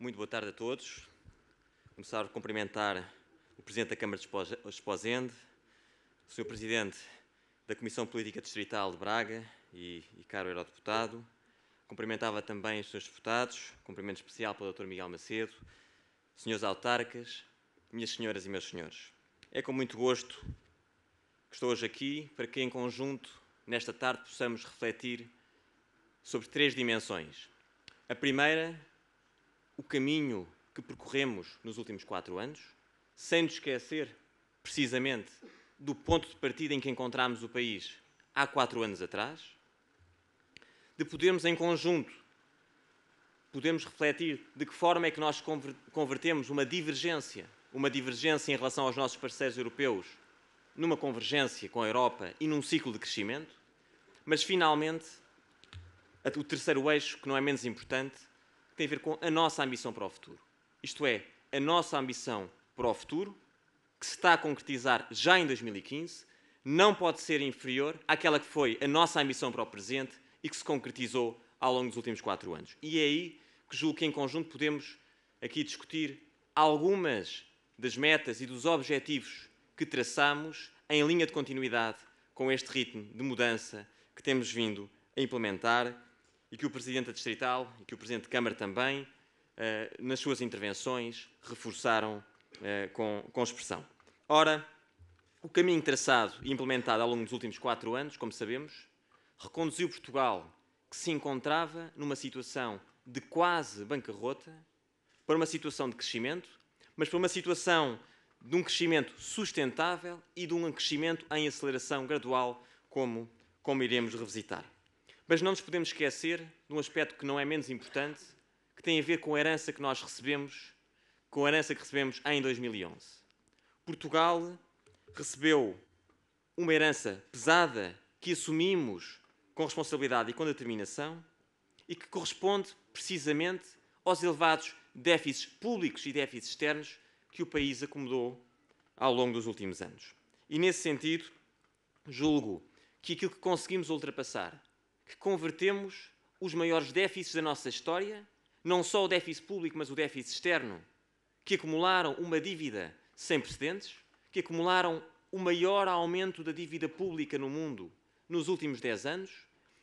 Muito boa tarde a todos. começar por cumprimentar o Presidente da Câmara de Esposende, o Sr. Presidente da Comissão Política Distrital de Braga e, e caro Eurodeputado. Cumprimentava também os Srs. Deputados, cumprimento especial para o Dr. Miguel Macedo, Srs. Autarcas, minhas senhoras e meus senhores. É com muito gosto que estou hoje aqui para que, em conjunto, nesta tarde, possamos refletir sobre três dimensões. A primeira o caminho que percorremos nos últimos quatro anos, sem nos esquecer, precisamente, do ponto de partida em que encontramos o país há quatro anos atrás, de podermos, em conjunto, podemos refletir de que forma é que nós convertemos uma divergência, uma divergência em relação aos nossos parceiros europeus, numa convergência com a Europa e num ciclo de crescimento, mas finalmente o terceiro eixo, que não é menos importante, tem a ver com a nossa ambição para o futuro. Isto é, a nossa ambição para o futuro, que se está a concretizar já em 2015, não pode ser inferior àquela que foi a nossa ambição para o presente e que se concretizou ao longo dos últimos quatro anos. E é aí que julgo que, em conjunto, podemos aqui discutir algumas das metas e dos objetivos que traçamos em linha de continuidade com este ritmo de mudança que temos vindo a implementar e que o Presidente da Distrital e que o Presidente de Câmara também, eh, nas suas intervenções, reforçaram eh, com, com expressão. Ora, o caminho traçado e implementado ao longo dos últimos quatro anos, como sabemos, reconduziu Portugal, que se encontrava numa situação de quase bancarrota, para uma situação de crescimento, mas para uma situação de um crescimento sustentável e de um crescimento em aceleração gradual, como, como iremos revisitar. Mas não nos podemos esquecer de um aspecto que não é menos importante, que tem a ver com a herança que nós recebemos, com a herança que recebemos em 2011. Portugal recebeu uma herança pesada que assumimos com responsabilidade e com determinação e que corresponde precisamente aos elevados déficits públicos e déficits externos que o país acomodou ao longo dos últimos anos. E nesse sentido, julgo que aquilo que conseguimos ultrapassar que convertemos os maiores déficits da nossa história, não só o déficit público, mas o déficit externo, que acumularam uma dívida sem precedentes, que acumularam o maior aumento da dívida pública no mundo nos últimos 10 anos.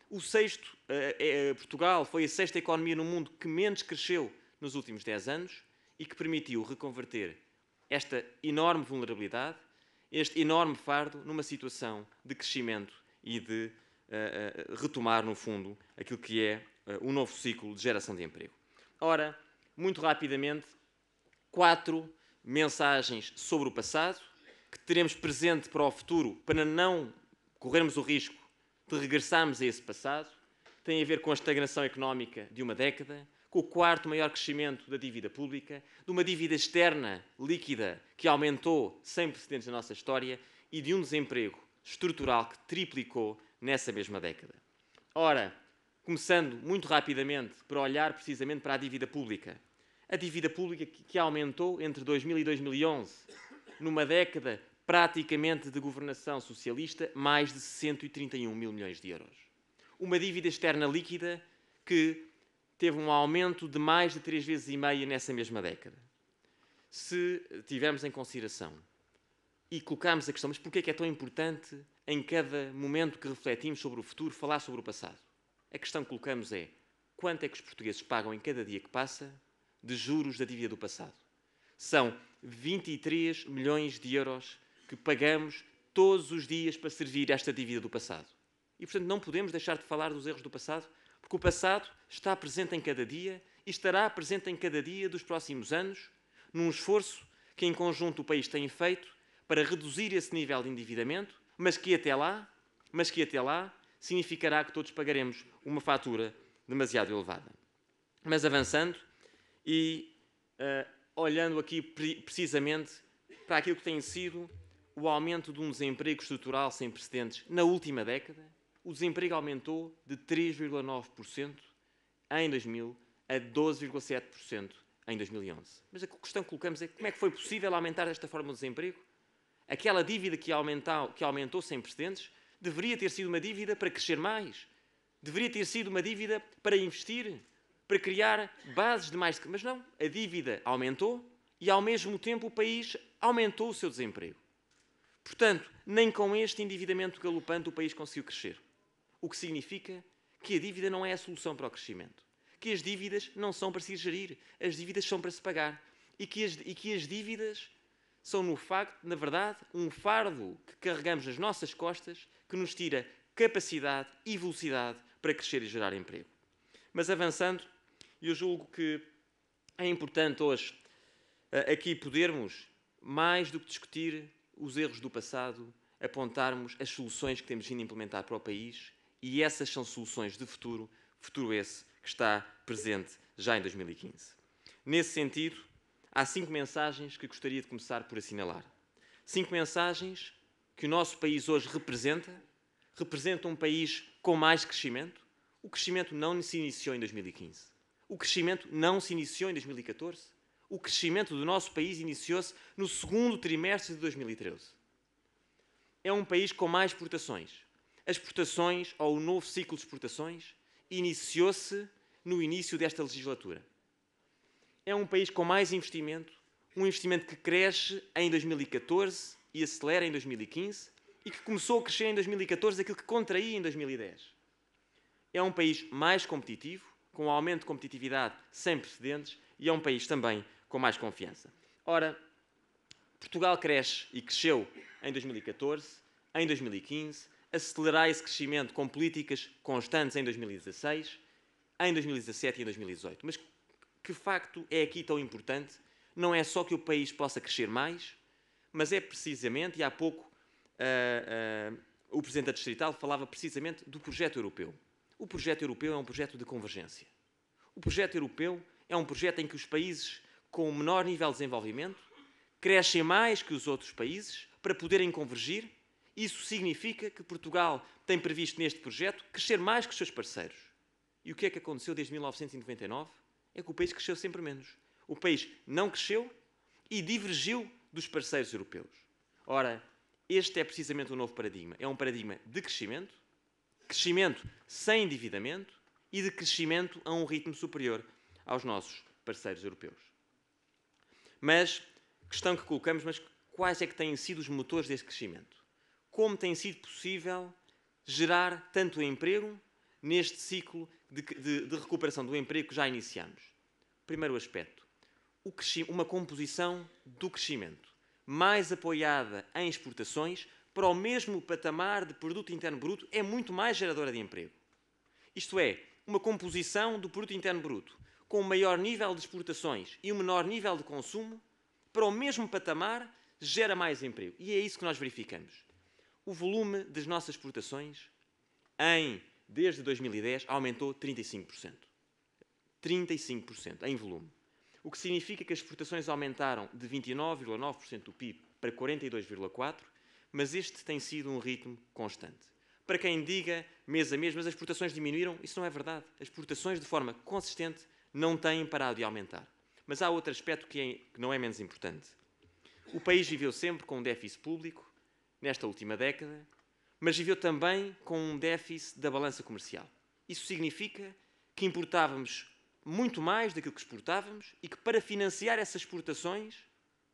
O sexto, eh, eh, Portugal foi a sexta economia no mundo que menos cresceu nos últimos 10 anos e que permitiu reconverter esta enorme vulnerabilidade, este enorme fardo, numa situação de crescimento e de eh, eh, retomar, no fundo, aquilo que é um eh, novo ciclo de geração de emprego. Ora, muito rapidamente, quatro mensagens sobre o passado que teremos presente para o futuro para não corrermos o risco de regressarmos a esse passado. Tem a ver com a estagnação económica de uma década, com o quarto maior crescimento da dívida pública, de uma dívida externa líquida que aumentou sem precedentes na nossa história e de um desemprego estrutural que triplicou nessa mesma década. Ora, começando muito rapidamente para olhar precisamente para a dívida pública. A dívida pública que aumentou entre 2000 e 2011, numa década praticamente de governação socialista, mais de 131 mil milhões de euros. Uma dívida externa líquida que teve um aumento de mais de três vezes e meia nessa mesma década. Se tivermos em consideração e colocarmos a questão, mas porquê é que é tão importante, em cada momento que refletimos sobre o futuro, falar sobre o passado? A questão que colocamos é, quanto é que os portugueses pagam em cada dia que passa de juros da dívida do passado? São 23 milhões de euros que pagamos todos os dias para servir esta dívida do passado. E, portanto, não podemos deixar de falar dos erros do passado, porque o passado está presente em cada dia e estará presente em cada dia dos próximos anos, num esforço que, em conjunto, o país tem feito para reduzir esse nível de endividamento, mas que até lá, mas que até lá significará que todos pagaremos uma fatura demasiado elevada. Mas avançando e uh, olhando aqui precisamente para aquilo que tem sido o aumento de um desemprego estrutural sem precedentes na última década, o desemprego aumentou de 3,9% em 2000 a 12,7% em 2011. Mas a questão que colocamos é como é que foi possível aumentar desta forma o desemprego? aquela dívida que aumentou, que aumentou sem precedentes deveria ter sido uma dívida para crescer mais, deveria ter sido uma dívida para investir, para criar bases de mais. Mas não, a dívida aumentou e, ao mesmo tempo, o país aumentou o seu desemprego. Portanto, nem com este endividamento galopante o país conseguiu crescer. O que significa que a dívida não é a solução para o crescimento, que as dívidas não são para se gerir, as dívidas são para se pagar e que as, e que as dívidas são, no facto, na verdade, um fardo que carregamos nas nossas costas que nos tira capacidade e velocidade para crescer e gerar emprego. Mas avançando, eu julgo que é importante hoje eh, aqui podermos, mais do que discutir os erros do passado, apontarmos as soluções que temos vindo a implementar para o país e essas são soluções de futuro, futuro esse que está presente já em 2015. Nesse sentido, há cinco mensagens que gostaria de começar por assinalar. Cinco mensagens que o nosso país hoje representa, representa um país com mais crescimento. O crescimento não se iniciou em 2015. O crescimento não se iniciou em 2014. O crescimento do nosso país iniciou-se no segundo trimestre de 2013. É um país com mais exportações. As exportações, ou o novo ciclo de exportações, iniciou-se no início desta legislatura é um país com mais investimento, um investimento que cresce em 2014 e acelera em 2015 e que começou a crescer em 2014 aquilo que contraía em 2010. É um país mais competitivo, com um aumento de competitividade sem precedentes e é um país também com mais confiança. Ora, Portugal cresce e cresceu em 2014, em 2015, acelerar esse crescimento com políticas constantes em 2016, em 2017 e em 2018. Mas que facto é aqui tão importante não é só que o país possa crescer mais, mas é precisamente, e há pouco uh, uh, o Presidente da Distrital falava precisamente do projeto europeu. O projeto europeu é um projeto de convergência. O projeto europeu é um projeto em que os países com menor nível de desenvolvimento crescem mais que os outros países para poderem convergir. Isso significa que Portugal tem previsto neste projeto crescer mais que os seus parceiros. E o que é que aconteceu desde 1999? é que o país cresceu sempre menos. O país não cresceu e divergiu dos parceiros europeus. Ora, este é precisamente o um novo paradigma. É um paradigma de crescimento, crescimento sem endividamento e de crescimento a um ritmo superior aos nossos parceiros europeus. Mas, questão que colocamos, mas quais é que têm sido os motores desse crescimento? Como tem sido possível gerar tanto emprego neste ciclo de, de, de recuperação do emprego que já iniciamos. Primeiro aspecto, uma composição do crescimento, mais apoiada em exportações, para o mesmo patamar de produto interno bruto, é muito mais geradora de emprego. Isto é, uma composição do produto interno bruto, com um maior nível de exportações e um menor nível de consumo, para o mesmo patamar, gera mais emprego. E é isso que nós verificamos. O volume das nossas exportações em desde 2010 aumentou 35%. 35% em volume. O que significa que as exportações aumentaram de 29,9% do PIB para 42,4%, mas este tem sido um ritmo constante. Para quem diga, mês a mês, mas as exportações diminuíram, isso não é verdade. As exportações, de forma consistente, não têm parado de aumentar. Mas há outro aspecto que, é, que não é menos importante. O país viveu sempre com um déficit público, nesta última década, mas viveu também com um déficit da balança comercial. Isso significa que importávamos muito mais do que exportávamos e que para financiar essas exportações,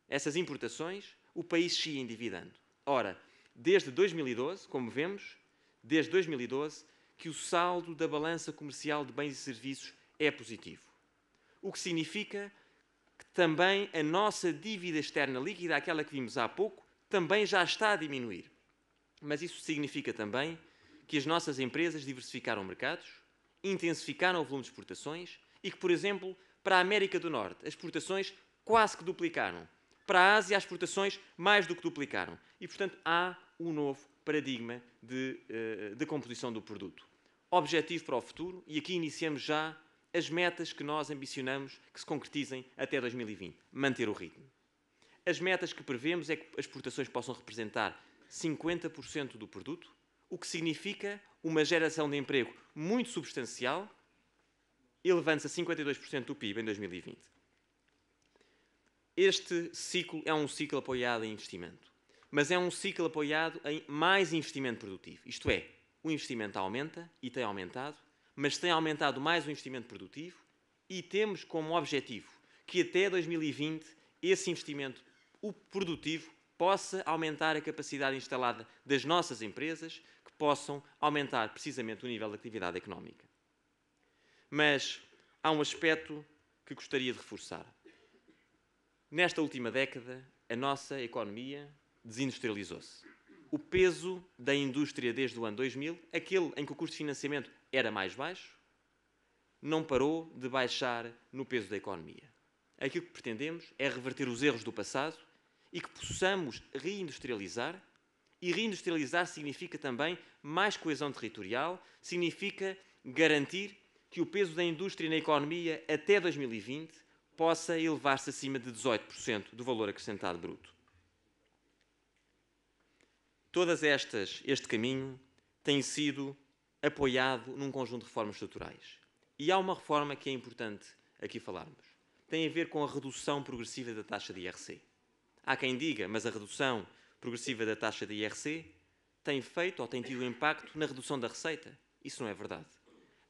essas importações, o país se ia endividando. Ora, desde 2012, como vemos, desde 2012, que o saldo da balança comercial de bens e serviços é positivo. O que significa que também a nossa dívida externa líquida, aquela que vimos há pouco, também já está a diminuir. Mas isso significa também que as nossas empresas diversificaram mercados, intensificaram o volume de exportações e que, por exemplo, para a América do Norte, as exportações quase que duplicaram. Para a Ásia, as exportações mais do que duplicaram. E, portanto, há um novo paradigma de, eh, de composição do produto. Objetivo para o futuro, e aqui iniciamos já as metas que nós ambicionamos que se concretizem até 2020. Manter o ritmo. As metas que prevemos é que as exportações possam representar 50% do produto, o que significa uma geração de emprego muito substancial, elevando-se a 52% do PIB em 2020. Este ciclo é um ciclo apoiado em investimento, mas é um ciclo apoiado em mais investimento produtivo. Isto é, o investimento aumenta e tem aumentado, mas tem aumentado mais o investimento produtivo e temos como objetivo que até 2020 esse investimento o produtivo possa aumentar a capacidade instalada das nossas empresas, que possam aumentar precisamente o nível de atividade económica. Mas há um aspecto que gostaria de reforçar. Nesta última década, a nossa economia desindustrializou-se. O peso da indústria desde o ano 2000, aquele em que o custo de financiamento era mais baixo, não parou de baixar no peso da economia. Aquilo que pretendemos é reverter os erros do passado e que possamos reindustrializar. E reindustrializar significa também mais coesão territorial, significa garantir que o peso da indústria na economia até 2020 possa elevar-se acima de 18% do valor acrescentado bruto. Todas estas, este caminho tem sido apoiado num conjunto de reformas estruturais. E há uma reforma que é importante aqui falarmos. Tem a ver com a redução progressiva da taxa de IRC. Há quem diga, mas a redução progressiva da taxa de IRC tem feito ou tem tido impacto na redução da receita. Isso não é verdade.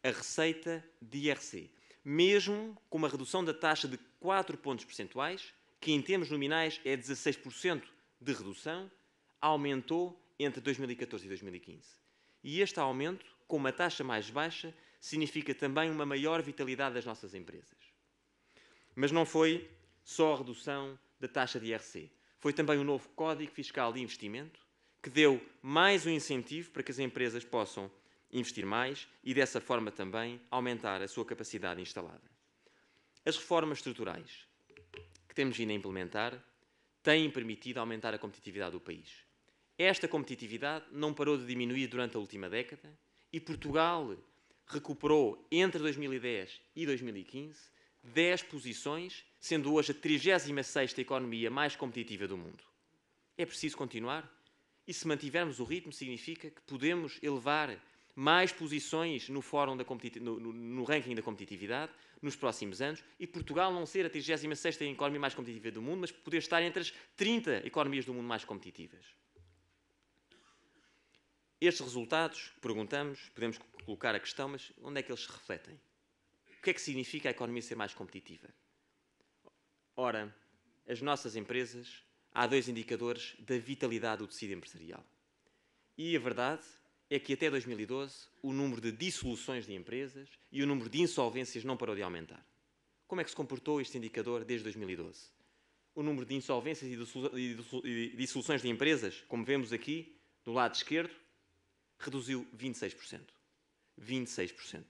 A receita de IRC, mesmo com uma redução da taxa de 4 pontos percentuais, que em termos nominais é 16% de redução, aumentou entre 2014 e 2015. E este aumento, com uma taxa mais baixa, significa também uma maior vitalidade das nossas empresas. Mas não foi só a redução da taxa de IRC. Foi também um novo Código Fiscal de Investimento, que deu mais um incentivo para que as empresas possam investir mais e, dessa forma, também aumentar a sua capacidade instalada. As reformas estruturais que temos vindo a implementar têm permitido aumentar a competitividade do país. Esta competitividade não parou de diminuir durante a última década e Portugal recuperou entre 2010 e 2015 10 posições, sendo hoje a 36 economia mais competitiva do mundo. É preciso continuar? E se mantivermos o ritmo, significa que podemos elevar mais posições no, fórum da no, no, no, ranking da competitividade nos próximos anos e Portugal não ser a 36 economia mais competitiva do mundo, mas poder estar entre as 30 economias do mundo mais competitivas. Estes resultados, perguntamos, podemos colocar a questão, mas onde é que eles se refletem? que é que significa a economia ser mais competitiva? Ora, as nossas empresas, há dois indicadores da vitalidade do tecido empresarial. E a verdade é que até 2012 o número de dissoluções de empresas e o número de insolvências não parou de aumentar. Como é que se comportou este indicador desde 2012? O número de insolvências e dissoluções de empresas, como vemos aqui do lado esquerdo, reduziu 26%. 26%.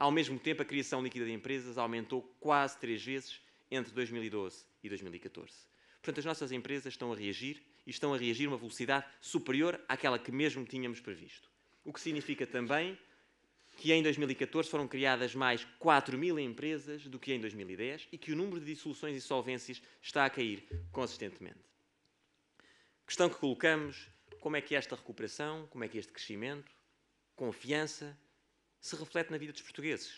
Ao mesmo tempo, a criação líquida de empresas aumentou quase três vezes entre 2012 e 2014. Portanto, as nossas empresas estão a reagir e estão a reagir a uma velocidade superior àquela que mesmo tínhamos previsto. O que significa também que em 2014 foram criadas mais 4 mil empresas do que em 2010 e que o número de dissoluções e solvências está a cair consistentemente. questão que colocamos: como é que esta recuperação, como é que este crescimento, confiança, se reflete na vida dos portugueses,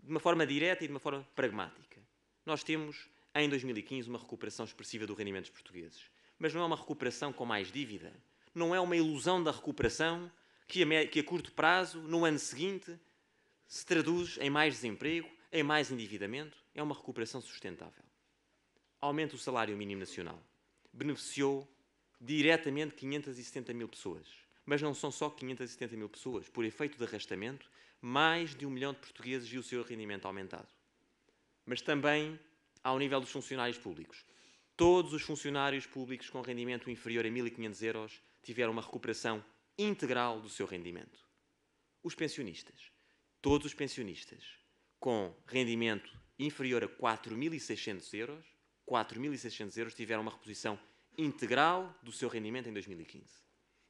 de uma forma direta e de uma forma pragmática. Nós temos, em 2015, uma recuperação expressiva do rendimento dos portugueses, mas não é uma recuperação com mais dívida, não é uma ilusão da recuperação que a, que a curto prazo, no ano seguinte, se traduz em mais desemprego, em mais endividamento, é uma recuperação sustentável. Aumenta o salário mínimo nacional. Beneficiou diretamente 570 mil pessoas. Mas não são só 570 mil pessoas. Por efeito de arrastamento, mais de um milhão de portugueses viu o seu rendimento aumentado. Mas também ao nível dos funcionários públicos. Todos os funcionários públicos com rendimento inferior a 1.500 euros tiveram uma recuperação integral do seu rendimento. Os pensionistas, todos os pensionistas com rendimento inferior a 4.600 euros, 4.600 euros tiveram uma reposição integral do seu rendimento em 2015.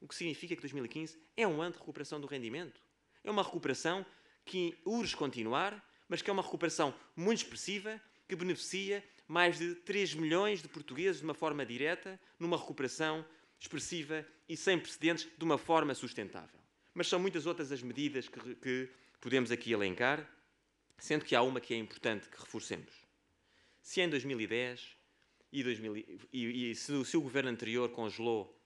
O que significa que 2015 é um ano de recuperação do rendimento. É uma recuperação que urge continuar, mas que é uma recuperação muito expressiva, que beneficia mais de 3 milhões de portugueses de uma forma direta, numa recuperação expressiva e sem precedentes, de uma forma sustentável. Mas são muitas outras as medidas que, que podemos aqui elencar, sendo que há uma que é importante que reforcemos. Se em 2010 e, 2000, e, e se, se o governo anterior congelou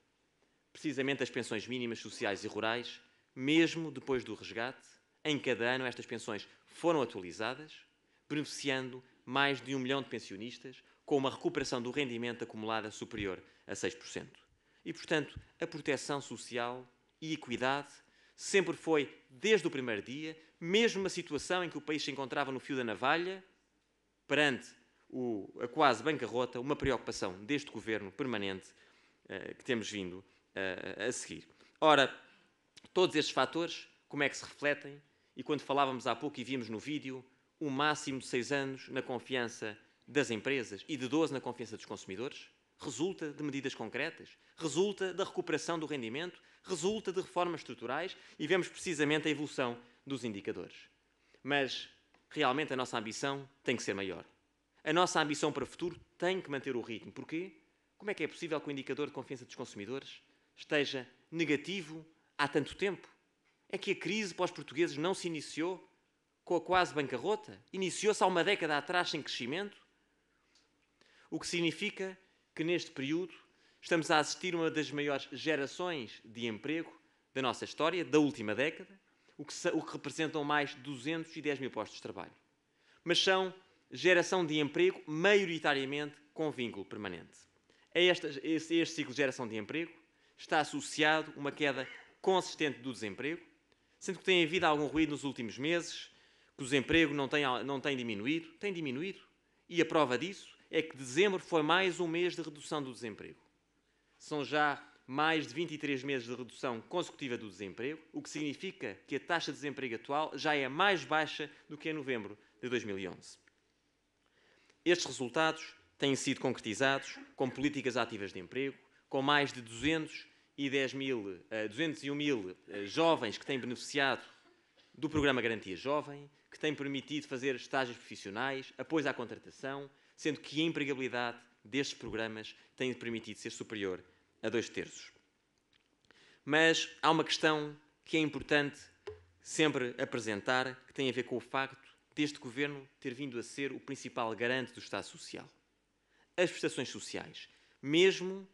precisamente as pensões mínimas sociais e rurais, mesmo depois do resgate, em cada ano estas pensões foram atualizadas, beneficiando mais de um milhão de pensionistas, com uma recuperação do rendimento acumulada superior a 6%. E, portanto, a proteção social e equidade sempre foi, desde o primeiro dia, mesmo uma situação em que o país se encontrava no fio da navalha, perante o, a quase bancarrota, uma preocupação deste governo permanente eh, que temos vindo eh, a seguir. Ora, Todos estes fatores, como é que se refletem? E quando falávamos há pouco e vimos no vídeo, o um máximo de seis anos na confiança das empresas e de 12 na confiança dos consumidores? Resulta de medidas concretas? Resulta da recuperação do rendimento? Resulta de reformas estruturais? E vemos precisamente a evolução dos indicadores. Mas realmente a nossa ambição tem que ser maior. A nossa ambição para o futuro tem que manter o ritmo. Porquê? Como é que é possível que o indicador de confiança dos consumidores esteja negativo há tanto tempo? É que a crise para os portugueses não se iniciou com a quase bancarrota? Iniciou-se há uma década atrás sem crescimento? O que significa que neste período estamos a assistir uma das maiores gerações de emprego da nossa história, da última década, o que, o que representam mais de 210 mil postos de trabalho. Mas são geração de emprego maioritariamente com vínculo permanente. A este, a este ciclo de geração de emprego está associado uma queda consistente do desemprego, sendo que tem havido algum ruído nos últimos meses, que o desemprego não tem, não tem diminuído, tem diminuído, e a prova disso é que dezembro foi mais um mês de redução do desemprego. São já mais de 23 meses de redução consecutiva do desemprego, o que significa que a taxa de desemprego atual já é mais baixa do que em novembro de 2011. Estes resultados têm sido concretizados com políticas ativas de emprego, com mais de 200 e 10 mil, 201 eh, mil eh, jovens que têm beneficiado do programa Garantia Jovem, que têm permitido fazer estágios profissionais, apoio à contratação, sendo que a empregabilidade destes programas tem permitido ser superior a dois terços. Mas há uma questão que é importante sempre apresentar, que tem a ver com o facto deste governo ter vindo a ser o principal garante do Estado Social. As prestações sociais, mesmo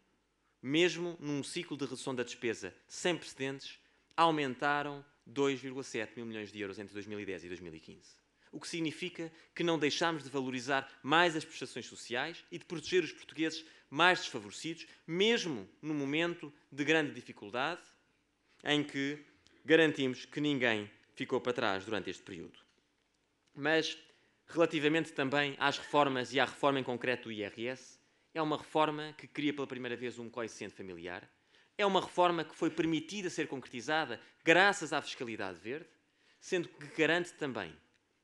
mesmo num ciclo de redução da despesa sem precedentes, aumentaram 2,7 mil milhões de euros entre 2010 e 2015. O que significa que não deixámos de valorizar mais as prestações sociais e de proteger os portugueses mais desfavorecidos, mesmo no momento de grande dificuldade em que garantimos que ninguém ficou para trás durante este período. Mas, relativamente também às reformas e à reforma em concreto do IRS, é uma reforma que cria pela primeira vez um coeficiente familiar. É uma reforma que foi permitida ser concretizada graças à fiscalidade verde, sendo que garante também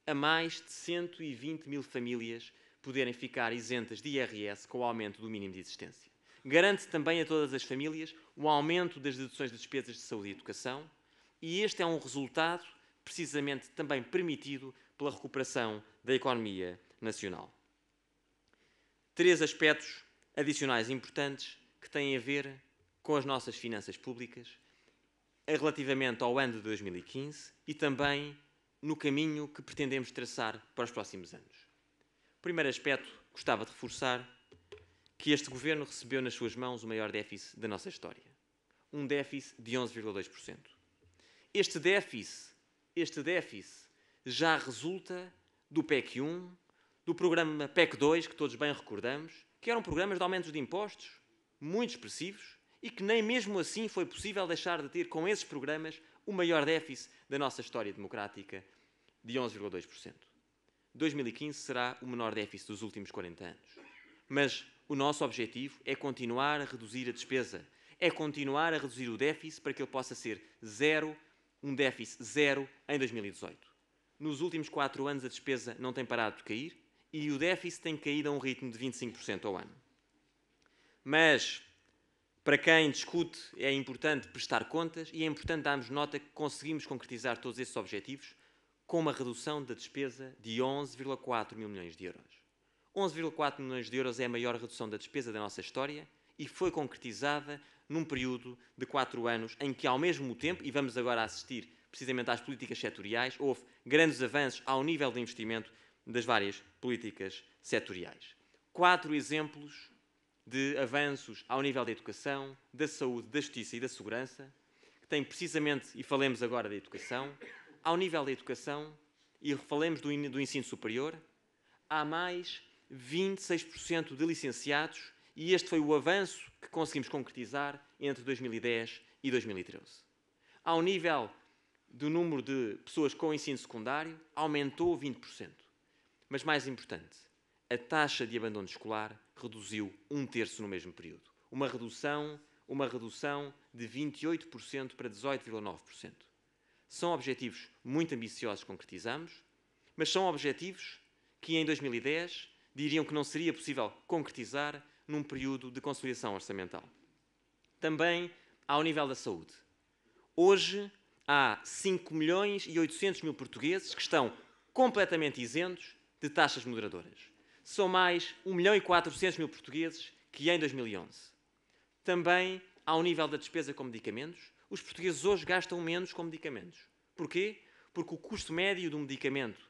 a mais de 120 mil famílias poderem ficar isentas de IRS com o aumento do mínimo de existência. Garante também a todas as famílias o aumento das deduções de despesas de saúde e educação, e este é um resultado precisamente também permitido pela recuperação da economia nacional três aspectos adicionais importantes que têm a ver com as nossas finanças públicas eh, relativamente ao ano de 2015 e também no caminho que pretendemos traçar para os próximos anos. Primeiro aspecto, gostava de reforçar que este governo recebeu nas suas mãos o maior déficit da nossa história. Um déficit de 11,2%. Este déficit, este déficit já resulta do PEC 1 do programa PEC 2, que todos bem recordamos, que eram programas de aumentos de impostos muito expressivos e que nem mesmo assim foi possível deixar de ter com esses programas o maior déficit da nossa história democrática de 11,2%. 2015 será o menor déficit dos últimos 40 anos. Mas o nosso objetivo é continuar a reduzir a despesa, é continuar a reduzir o déficit para que ele possa ser zero, um déficit zero em 2018. Nos últimos quatro anos a despesa não tem parado de cair, e o déficit tem caído a um ritmo de 25% ao ano. Mas, para quem discute, é importante prestar contas e é importante darmos nota que conseguimos concretizar todos esses objetivos com uma redução da despesa de 11,4 mil milhões de euros. 11,4 milhões de euros é a maior redução da despesa da nossa história e foi concretizada num período de quatro anos em que, ao mesmo tempo, e vamos agora assistir precisamente às políticas setoriais, houve grandes avanços ao nível de investimento das várias políticas setoriais. Quatro exemplos de avanços ao nível da educação, da saúde, da justiça e da segurança, que têm precisamente, e falemos agora da educação, ao nível da educação, e falemos do, do ensino superior, há mais 26% de licenciados e este foi o avanço que conseguimos concretizar entre 2010 e 2013. Ao nível do número de pessoas com ensino secundário, aumentou 20%. Mas mais importante, a taxa de abandono escolar reduziu um terço no mesmo período. Uma redução, uma redução de 28% para 18,9%. São objetivos muito ambiciosos que concretizamos, mas são objetivos que em 2010 diriam que não seria possível concretizar num período de consolidação orçamental. Também ao nível da saúde. Hoje há 5 milhões e 800 mil portugueses que estão completamente isentos de taxas moderadoras. São mais 1 milhão e 400 mil portugueses que em 2011. Também, ao nível da despesa com medicamentos, os portugueses hoje gastam menos com medicamentos. Porquê? Porque o custo médio de um medicamento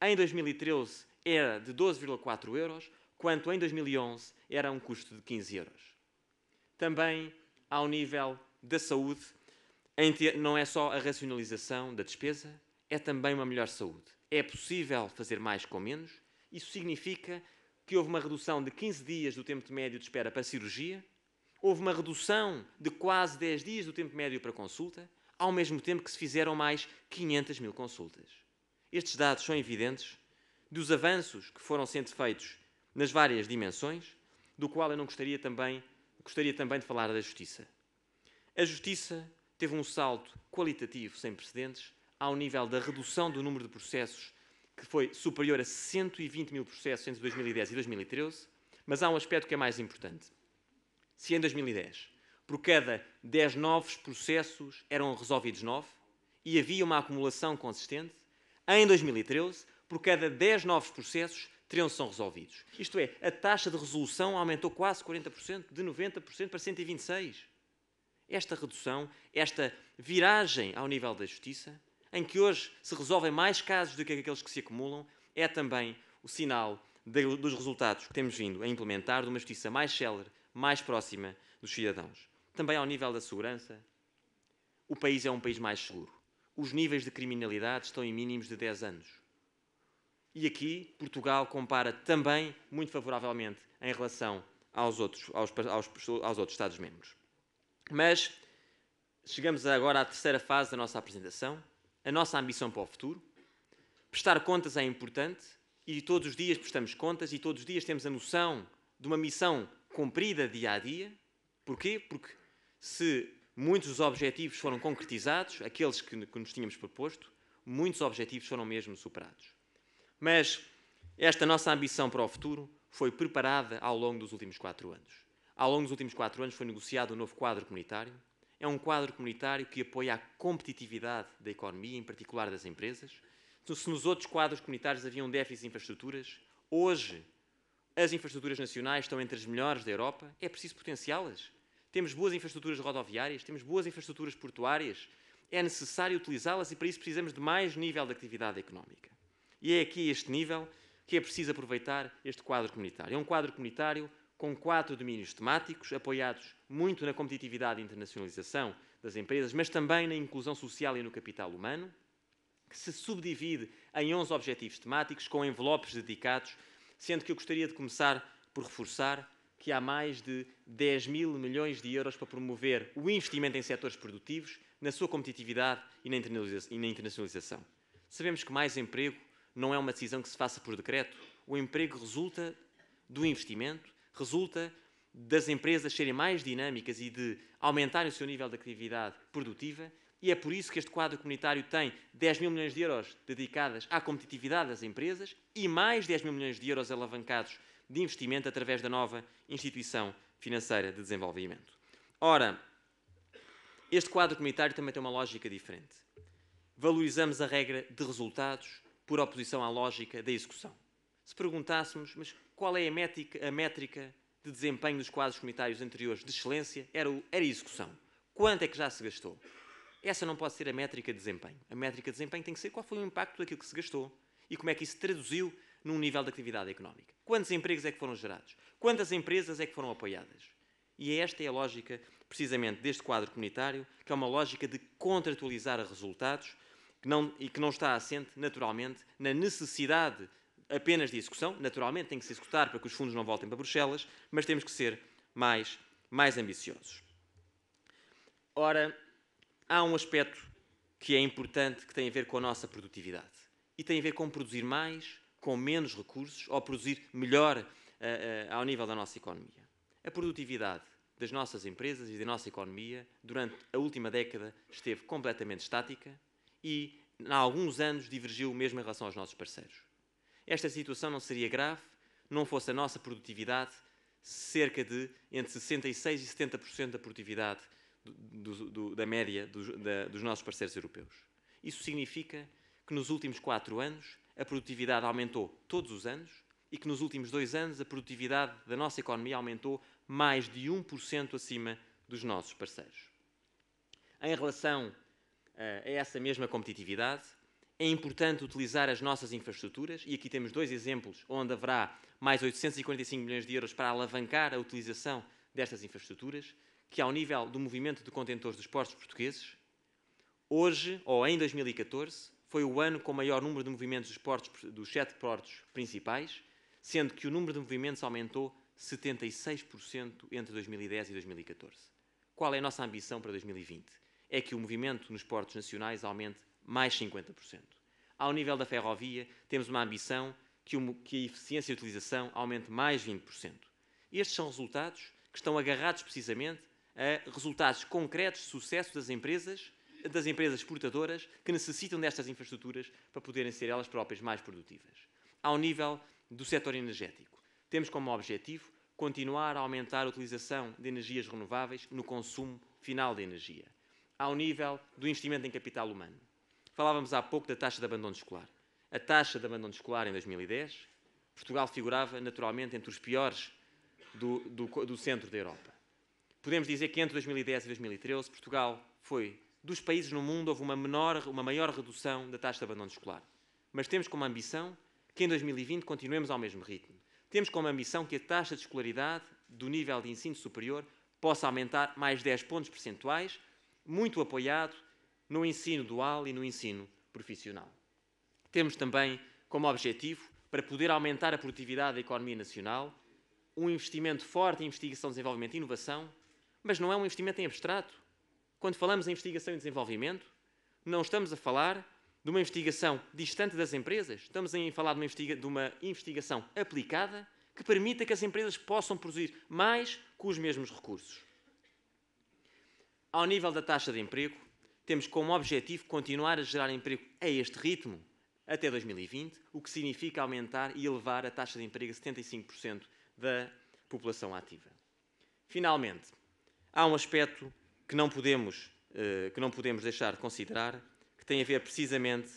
em 2013 era de 12,4 euros, quanto em 2011 era um custo de 15 euros. Também, ao nível da saúde, não é só a racionalização da despesa, é também uma melhor saúde é possível fazer mais com menos. Isso significa que houve uma redução de 15 dias do tempo médio de espera para cirurgia, houve uma redução de quase 10 dias do tempo médio para consulta, ao mesmo tempo que se fizeram mais 500 mil consultas. Estes dados são evidentes dos avanços que foram sendo feitos nas várias dimensões, do qual eu não gostaria também, gostaria também de falar da Justiça. A Justiça teve um salto qualitativo sem precedentes ao nível da redução do número de processos, que foi superior a 120 mil processos entre 2010 e 2013, mas há um aspecto que é mais importante. Se em 2010, por cada 10 novos processos, eram resolvidos 9 e havia uma acumulação consistente, em 2013, por cada 10 novos processos, 3 são resolvidos. Isto é, a taxa de resolução aumentou quase 40%, de 90% para 126%. Esta redução, esta viragem ao nível da justiça, em que hoje se resolvem mais casos do que aqueles que se acumulam, é também o sinal de, dos resultados que temos vindo a implementar de uma justiça mais célere, mais próxima dos cidadãos. Também ao nível da segurança, o país é um país mais seguro. Os níveis de criminalidade estão em mínimos de 10 anos. E aqui, Portugal compara também muito favoravelmente em relação aos outros, aos, aos, aos outros Estados-membros. Mas chegamos agora à terceira fase da nossa apresentação, a nossa ambição para o futuro. Prestar contas é importante e todos os dias prestamos contas e todos os dias temos a noção de uma missão cumprida dia a dia. Porquê? Porque se muitos dos objetivos foram concretizados, aqueles que, que nos tínhamos proposto, muitos objetivos foram mesmo superados. Mas esta nossa ambição para o futuro foi preparada ao longo dos últimos quatro anos. Ao longo dos últimos quatro anos foi negociado um novo quadro comunitário, é um quadro comunitário que apoia a competitividade da economia, em particular das empresas. Então, se nos outros quadros comunitários havia um déficit de infraestruturas, hoje as infraestruturas nacionais estão entre as melhores da Europa, é preciso potenciá-las. Temos boas infraestruturas rodoviárias, temos boas infraestruturas portuárias, é necessário utilizá-las e para isso precisamos de mais nível de atividade económica. E é aqui este nível que é preciso aproveitar este quadro comunitário. É um quadro comunitário com quatro domínios temáticos, apoiados muito na competitividade e internacionalização das empresas, mas também na inclusão social e no capital humano, que se subdivide em 11 objetivos temáticos com envelopes dedicados, sendo que eu gostaria de começar por reforçar que há mais de 10 mil milhões de euros para promover o investimento em setores produtivos, na sua competitividade e na internacionalização. Sabemos que mais emprego não é uma decisão que se faça por decreto. O emprego resulta do investimento resulta das empresas serem mais dinâmicas e de aumentarem o seu nível de atividade produtiva, e é por isso que este quadro comunitário tem 10 mil milhões de euros dedicados à competitividade das empresas e mais 10 mil milhões de euros alavancados de investimento através da nova instituição financeira de desenvolvimento. Ora, este quadro comunitário também tem uma lógica diferente. Valorizamos a regra de resultados por oposição à lógica da execução. Se perguntássemos, mas qual é a métrica, a métrica de desempenho dos quadros comunitários anteriores de excelência? Era, o, era a execução. Quanto é que já se gastou? Essa não pode ser a métrica de desempenho. A métrica de desempenho tem que ser qual foi o impacto daquilo que se gastou e como é que isso traduziu num nível de atividade económica. Quantos empregos é que foram gerados? Quantas empresas é que foram apoiadas? E esta é a lógica, precisamente, deste quadro comunitário, que é uma lógica de contratualizar resultados que não, e que não está assente, naturalmente, na necessidade apenas de execução. Naturalmente, tem que se executar para que os fundos não voltem para Bruxelas, mas temos que ser mais, mais ambiciosos. Ora, há um aspecto que é importante que tem a ver com a nossa produtividade e tem a ver com produzir mais, com menos recursos ou produzir melhor uh, uh, ao nível da nossa economia. A produtividade das nossas empresas e da nossa economia durante a última década esteve completamente estática e, há alguns anos, divergiu mesmo em relação aos nossos parceiros esta situação não seria grave, não fosse a nossa produtividade cerca de entre 66% e 70% da produtividade do, do, da média dos, da, dos nossos parceiros europeus. Isso significa que nos últimos quatro anos a produtividade aumentou todos os anos e que nos últimos dois anos a produtividade da nossa economia aumentou mais de 1% acima dos nossos parceiros. Em relação uh, a essa mesma competitividade, é importante utilizar as nossas infraestruturas, e aqui temos dois exemplos onde haverá mais 845 milhões de euros para alavancar a utilização destas infraestruturas, que ao nível do movimento de contentores dos portos portugueses, hoje, ou em 2014, foi o ano com maior número de movimentos dos, portos, dos sete portos principais, sendo que o número de movimentos aumentou 76% entre 2010 e 2014. Qual é a nossa ambição para 2020? É que o movimento nos portos nacionais aumente mais 50%. Ao nível da ferrovia, temos uma ambição que, uma, que a eficiência de utilização aumente mais 20%. Estes são resultados que estão agarrados precisamente a resultados concretos de sucesso das empresas, das empresas exportadoras, que necessitam destas infraestruturas para poderem ser elas próprias mais produtivas. Ao nível do setor energético, temos como objetivo continuar a aumentar a utilização de energias renováveis no consumo final de energia. Ao nível do investimento em capital humano, Falávamos há pouco da taxa de abandono escolar. A taxa de abandono escolar em 2010, Portugal figurava naturalmente entre os piores do, do, do centro da Europa. Podemos dizer que entre 2010 e 2013, Portugal foi dos países no mundo houve uma, menor, uma maior redução da taxa de abandono escolar. Mas temos como ambição que em 2020 continuemos ao mesmo ritmo. Temos como ambição que a taxa de escolaridade do nível de ensino superior possa aumentar mais 10 pontos percentuais, muito apoiado no ensino dual e no ensino profissional. Temos também como objetivo, para poder aumentar a produtividade da economia nacional, um investimento forte em investigação, desenvolvimento e inovação, mas não é um investimento em abstrato. Quando falamos em investigação e desenvolvimento, não estamos a falar de uma investigação distante das empresas, estamos a falar de uma, investiga de uma investigação aplicada que permita que as empresas possam produzir mais com os mesmos recursos. Ao nível da taxa de emprego, temos como objetivo continuar a gerar emprego a este ritmo até 2020, o que significa aumentar e elevar a taxa de emprego a 75% da população ativa. Finalmente, há um aspecto que não podemos eh, que não podemos deixar de considerar, que tem a ver precisamente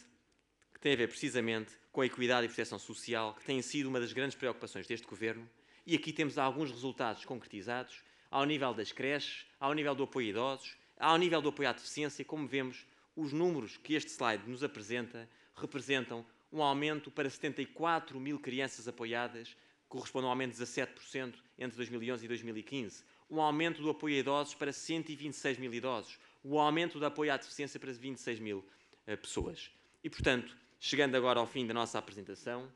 que tem a ver precisamente com a equidade e proteção social, que tem sido uma das grandes preocupações deste governo, e aqui temos alguns resultados concretizados ao nível das creches, ao nível do apoio a idosos, ao nível do apoio à deficiência, como vemos, os números que este slide nos apresenta representam um aumento para 74 mil crianças apoiadas, corresponde a um aumento de 17% entre 2011 e 2015. Um aumento do apoio a idosos para 126 mil idosos. O um aumento do apoio à deficiência para 26 mil uh, pessoas. E, portanto, chegando agora ao fim da nossa apresentação,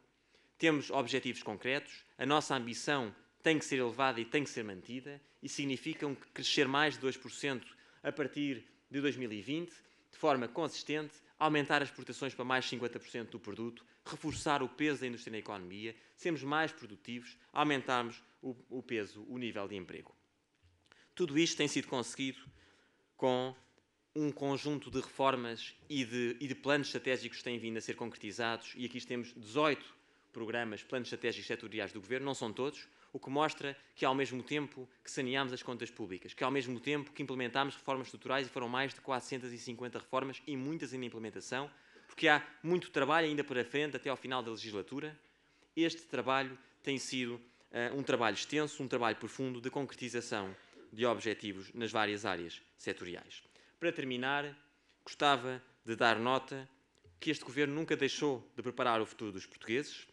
temos objetivos concretos, a nossa ambição tem que ser elevada e tem que ser mantida, e significam que crescer mais de 2% a partir de 2020, de forma consistente, aumentar as exportações para mais 50% do produto, reforçar o peso da indústria na economia, sermos mais produtivos, aumentarmos o, o peso, o nível de emprego. Tudo isto tem sido conseguido com um conjunto de reformas e de, e de, planos estratégicos que têm vindo a ser concretizados, e aqui temos 18 programas, planos estratégicos setoriais do Governo, não são todos, o que mostra que ao mesmo tempo que saneámos as contas públicas, que ao mesmo tempo que implementámos reformas estruturais, e foram mais de 450 reformas e muitas ainda em implementação, porque há muito trabalho ainda para frente até ao final da legislatura, este trabalho tem sido uh, um trabalho extenso, um trabalho profundo de concretização de objetivos nas várias áreas setoriais. Para terminar, gostava de dar nota que este governo nunca deixou de preparar o futuro dos portugueses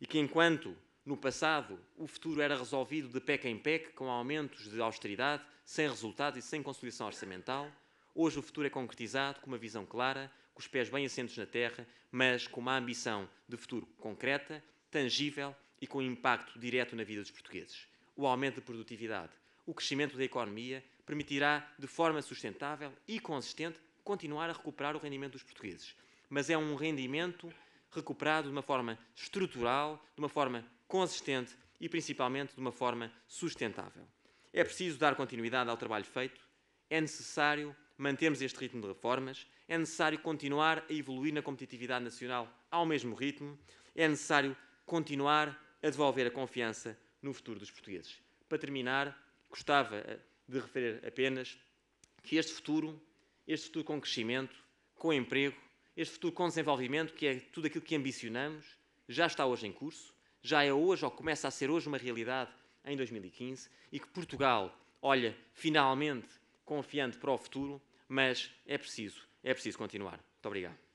e que, enquanto no passado, o futuro era resolvido de PEC em PEC, com aumentos de austeridade, sem resultado e sem consolidação orçamental. Hoje o futuro é concretizado com uma visão clara, com os pés bem assentos na terra, mas com uma ambição de futuro concreta, tangível e com impacto direto na vida dos portugueses. O aumento de produtividade, o crescimento da economia permitirá, de forma sustentável e consistente, continuar a recuperar o rendimento dos portugueses. Mas é um rendimento recuperado de uma forma estrutural, de uma forma consistente e principalmente de uma forma sustentável. É preciso dar continuidade ao trabalho feito, é necessário mantermos este ritmo de reformas, é necessário continuar a evoluir na competitividade nacional ao mesmo ritmo, é necessário continuar a devolver a confiança no futuro dos portugueses. Para terminar, gostava eh, de referir apenas que este futuro, este futuro com crescimento, com emprego, este futuro com desenvolvimento, que é tudo aquilo que ambicionamos, já está hoje em curso, já é hoje ou começa a ser hoje uma realidade em 2015 e que Portugal olha finalmente confiante para o futuro, mas é preciso, é preciso continuar. Muito obrigado.